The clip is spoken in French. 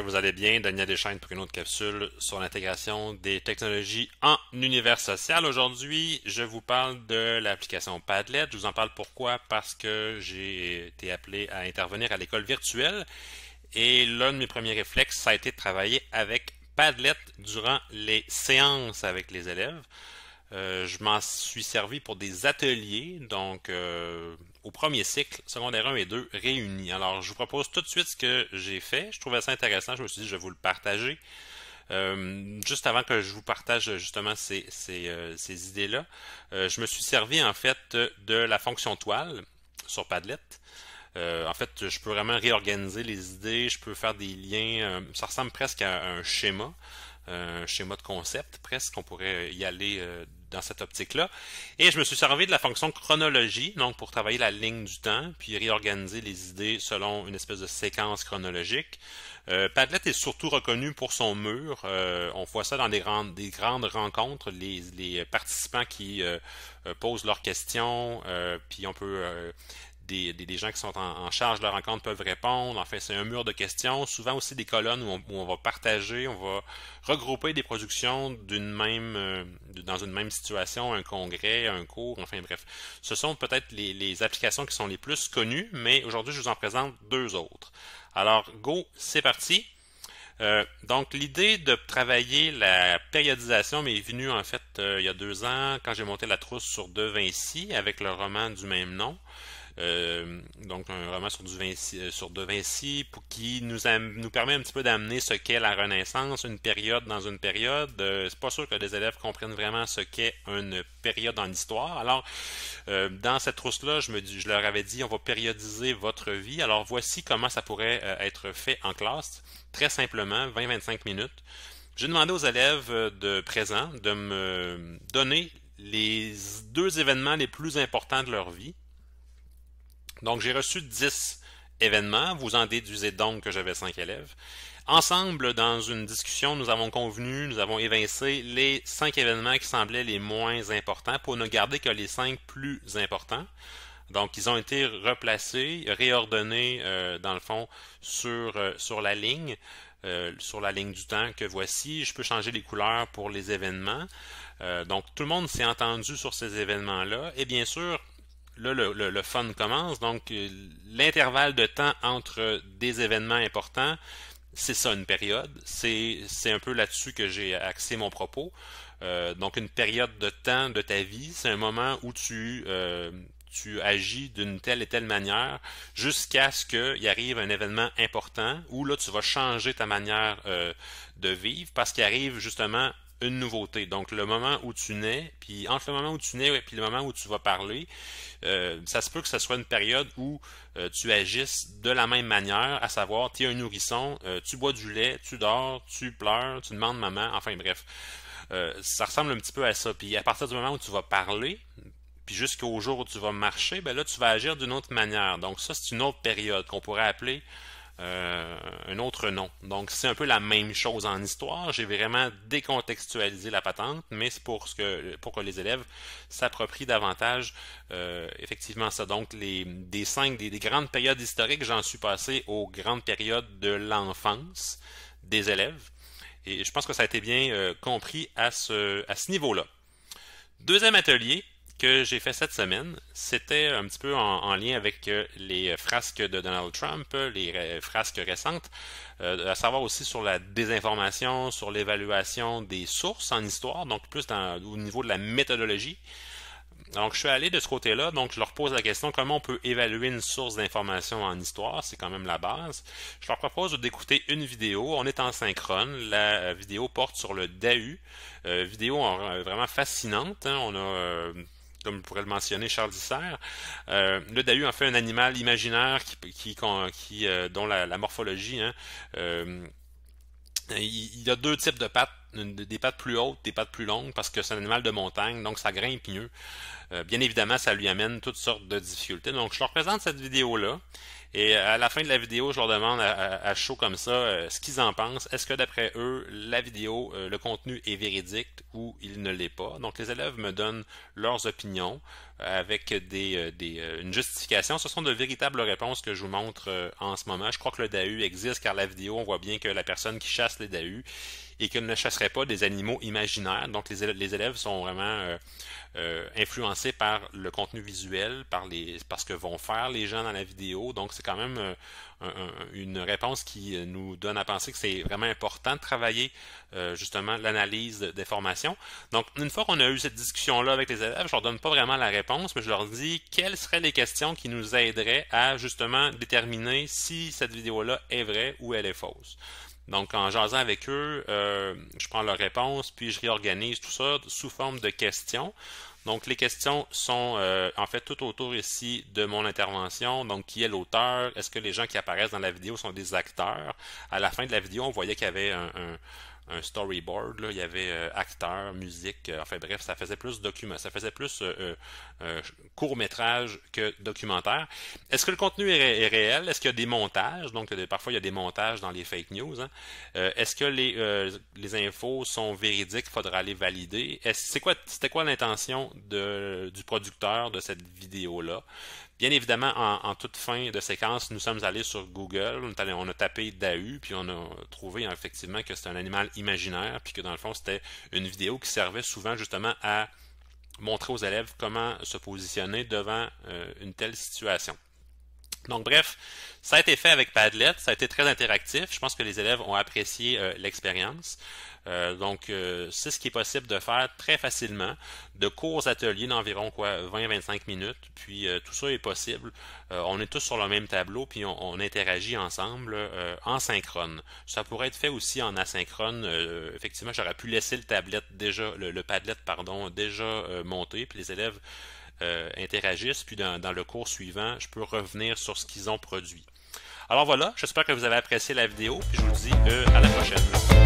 vous allez bien. Daniel Deschaines pour une autre capsule sur l'intégration des technologies en univers social. Aujourd'hui, je vous parle de l'application Padlet. Je vous en parle pourquoi? Parce que j'ai été appelé à intervenir à l'école virtuelle et l'un de mes premiers réflexes, ça a été de travailler avec Padlet durant les séances avec les élèves. Euh, je m'en suis servi pour des ateliers, donc euh, au premier cycle, secondaire 1 et 2 réunis. Alors, je vous propose tout de suite ce que j'ai fait. Je trouvais ça intéressant, je me suis dit, je vais vous le partager. Euh, juste avant que je vous partage justement ces, idées-là, je me suis servi en fait de la fonction toile sur Padlet. en fait, je peux vraiment réorganiser les idées, je peux faire des liens. ça ressemble presque à un schéma un schéma de concept, presque, on pourrait y aller euh, dans cette optique-là. Et je me suis servi de la fonction chronologie, donc pour travailler la ligne du temps, puis réorganiser les idées selon une espèce de séquence chronologique. Euh, Padlet est surtout reconnu pour son mur. Euh, on voit ça dans des, grandes, des grandes rencontres, les, participants qui posent leurs questions, puis on peut des, gens qui sont en, charge de leur rencontre peuvent répondre. Enfin, c'est un mur de questions. Souvent aussi des colonnes où on, va partager, on va regrouper des productions d'une même, euh, dans une même situation, un congrès, un cours, enfin bref. Ce sont peut-être les, applications qui sont les plus connues, mais aujourd'hui, je vous en présente deux autres. Alors, go, c'est parti. Euh, donc, l'idée de travailler la périodisation m'est venue en fait euh, il y a deux ans quand j'ai monté la trousse sur De Vinci avec le roman du même nom. Euh, donc un roman sur, du euh, sur De Vinci qui nous, permet un petit peu d'amener ce qu'est la Renaissance, une période dans une période. Euh, c'est pas sûr que les élèves comprennent vraiment ce qu'est une période dans l'histoire. Alors, dans cette trousse-là, je, leur avais dit, on va périodiser votre vie. Alors, voici comment ça pourrait être fait en classe. Très simplement, 20-25 minutes. J'ai demandé aux élèves de présent de me donner les deux événements les plus importants de leur vie donc, j'ai reçu 10 événements. Vous en déduisez donc que j'avais 5 élèves. Ensemble, dans une discussion, nous avons convenu, nous avons évincé les cinq événements qui semblaient les moins importants pour ne garder que les cinq plus importants. Donc, ils ont été replacés, réordonnés, euh, dans le fond, sur, euh, sur la ligne, euh, sur la ligne du temps que voici. Je peux changer les couleurs pour les événements. donc, tout le monde s'est entendu sur ces événements-là. Et bien sûr, là, le, fun commence. Donc, l'intervalle de temps entre des événements importants, c'est ça une période. C'est un peu là-dessus que j'ai axé mon propos. Euh, donc, une période de temps de ta vie, c'est un moment où tu, euh, tu agis d'une telle et telle manière jusqu'à ce qu'il arrive un événement important où là, tu vas changer ta manière euh, de vivre parce qu'il arrive justement une nouveauté. Donc, le moment où tu nais, puis entre le moment où tu nais et puis le moment où tu vas parler, euh, ça se peut que ce soit une période où euh, tu agisses de la même manière, à savoir, tu es un nourrisson, euh, tu bois du lait, tu dors, tu pleures, tu demandes maman, enfin bref. ça ressemble un petit peu à ça. Puis à partir du moment où tu vas parler, puis jusqu'au jour où tu vas marcher, ben là, tu vas agir d'une autre manière. Donc ça, c'est une autre période qu'on pourrait appeler euh, un autre nom. Donc, c'est un peu la même chose en histoire. J'ai vraiment décontextualisé la patente, mais c'est pour, que, les élèves s'approprient davantage euh, effectivement ça. Donc, les, des cinq, des, grandes périodes historiques, j'en suis passé aux grandes périodes de l'enfance des élèves. Et je pense que ça a été bien euh, compris à ce, à ce niveau-là. Deuxième atelier, que j'ai fait cette semaine, c'était un petit peu en, lien avec euh, les frasques de Donald Trump, les frasques récentes, euh, à savoir aussi sur la désinformation, sur l'évaluation des sources en histoire, donc plus au niveau de la méthodologie. Donc, je suis allé de ce côté-là, donc je leur pose la question comment on peut évaluer une source d'information en histoire, c'est quand même la base. Je leur propose d'écouter une vidéo, on est en synchrone, la euh, vidéo porte sur le DAU, vidéo vraiment fascinante, hein. on a comme pourrait le mentionner Charles Dissert, euh, le Dahu en fait un animal imaginaire qui, euh, dont la, morphologie, hein, euh, il, a deux types de pattes, des pattes plus hautes, des pattes plus longues, parce que c'est un animal de montagne, donc ça grimpe mieux. bien évidemment, ça lui amène toutes sortes de difficultés. Donc, je leur présente cette vidéo-là. Et euh, à la fin de la vidéo, je leur demande à, chaud comme ça euh, ce qu'ils en pensent. Est-ce que d'après eux, la vidéo, euh, le contenu est véridique ou il ne l'est pas? Donc les élèves me donnent leurs opinions avec des, des, une justification. Ce sont de véritables réponses que je vous montre en ce moment. Je crois que le DAU existe car la vidéo, on voit bien que la personne qui chasse les DAU et qu'elle ne chasserait pas des animaux imaginaires. Donc les, élèves sont vraiment euh, influencé par le contenu visuel, par, les, ce que vont faire les gens dans la vidéo. Donc, c'est quand même euh, une réponse qui euh, nous donne à penser que c'est vraiment important de travailler justement l'analyse des formations. Donc, une fois qu'on a eu cette discussion-là avec les élèves, je leur donne pas vraiment la réponse, mais je leur dis quelles seraient les questions qui nous aideraient à justement déterminer si cette vidéo-là est vraie ou elle est fausse. Donc, en jasant avec eux, euh, je prends leurs réponses, puis je réorganise tout ça sous forme de questions. Donc, les questions sont euh, en fait tout autour ici de mon intervention. Donc, qui est l'auteur? Est-ce que les gens qui apparaissent dans la vidéo sont des acteurs? À la fin de la vidéo, on voyait qu'il y avait un un storyboard. Là. Il y avait euh, acteurs, musique, euh, enfin bref, ça faisait plus document, ça faisait plus euh, court métrage que documentaire. Est-ce que le contenu est, réel Est-ce qu'il y a des montages Donc parfois il y a des montages dans les fake news. Hein. Est-ce que les, infos sont véridiques Faudra les valider. C'est quoi, c'était quoi l'intention du producteur de cette vidéo là Bien évidemment, en, toute fin de séquence, nous sommes allés sur Google, on, a tapé Dahu, puis on a trouvé hein, effectivement que c'est un animal imaginaire, puis que dans le fond, c'était une vidéo qui servait souvent justement à montrer aux élèves comment se positionner devant euh, une telle situation. Donc bref, ça a été fait avec Padlet, ça a été très interactif. Je pense que les élèves ont apprécié euh, l'expérience. Euh, donc, euh, c'est ce qui est possible de faire très facilement, de courts ateliers d'environ 20-25 minutes. Puis tout ça est possible. on est tous sur le même tableau, puis on, interagit ensemble en synchrone. Ça pourrait être fait aussi en asynchrone. effectivement, j'aurais pu laisser le déjà, Padlet pardon, déjà monté, puis les élèves euh, interagissent. Puis dans, dans le cours suivant, je peux revenir sur ce qu'ils ont produit. Alors voilà, j'espère que vous avez apprécié la vidéo. Puis je vous dis euh, à la prochaine.